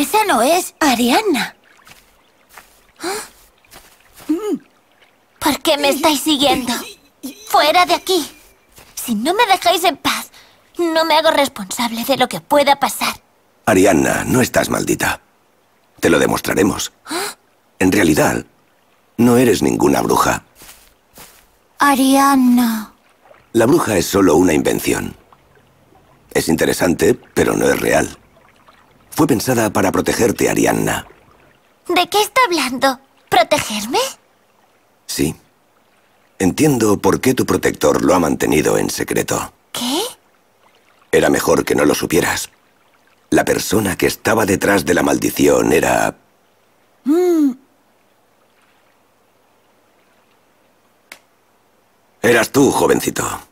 Esa no es Ariana. Mm. ¿Por qué me estáis siguiendo? ¡Fuera de aquí! Si no me dejáis en paz, no me hago responsable de lo que pueda pasar. Ariana, no estás maldita. Te lo demostraremos. ¿Ah? En realidad, no eres ninguna bruja. Arianna, La bruja es solo una invención. Es interesante, pero no es real. Fue pensada para protegerte, Arianna. ¿De qué está hablando? ¿Protegerme? Sí. Entiendo por qué tu protector lo ha mantenido en secreto. ¿Qué? Era mejor que no lo supieras. La persona que estaba detrás de la maldición era... Mm. Eras tú, jovencito.